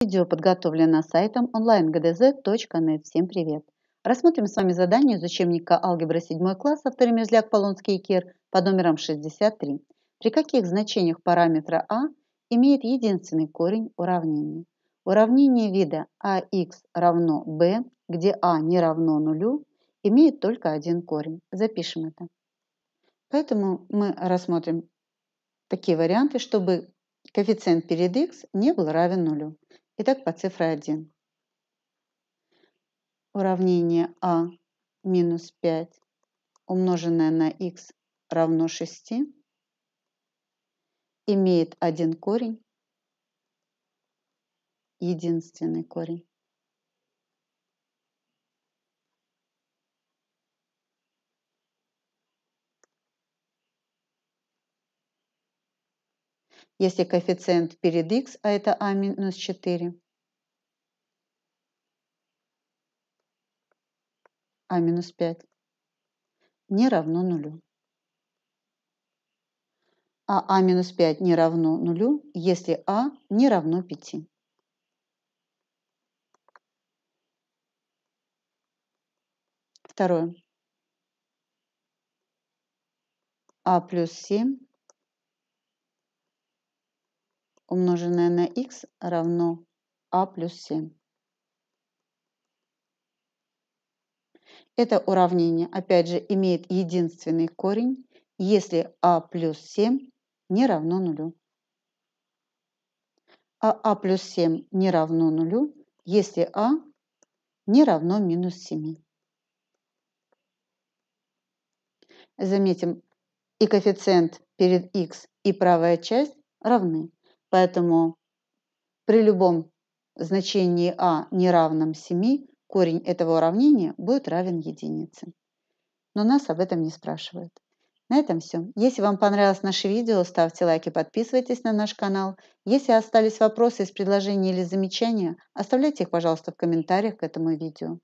Видео подготовлено сайтом onlinegdz.net. Всем привет! Рассмотрим с вами задание из учебника алгебра 7 класс авторы Мерзляк, Полонский и Кир под номером 63. При каких значениях параметра А имеет единственный корень уравнения? Уравнение вида АХ равно b, где А не равно нулю, имеет только один корень. Запишем это. Поэтому мы рассмотрим такие варианты, чтобы коэффициент перед х не был равен нулю. Итак, по цифре 1. Уравнение А минус 5 умноженное на х равно 6 имеет один корень, единственный корень. если коэффициент перед x, а это а минус 4, а минус 5 не равно нулю. А а минус 5 не равно нулю, если а не равно 5. Второе. а плюс 7 умноженное на x равно а плюс 7. Это уравнение, опять же, имеет единственный корень, если а плюс 7 не равно нулю. А а плюс 7 не равно нулю, если а не равно минус 7. Заметим, и коэффициент перед x, и правая часть равны. Поэтому при любом значении а не равном 7, корень этого уравнения будет равен единице. Но нас об этом не спрашивают. На этом все. Если вам понравилось наше видео, ставьте лайки, подписывайтесь на наш канал. Если остались вопросы из предложений или замечания, оставляйте их, пожалуйста, в комментариях к этому видео.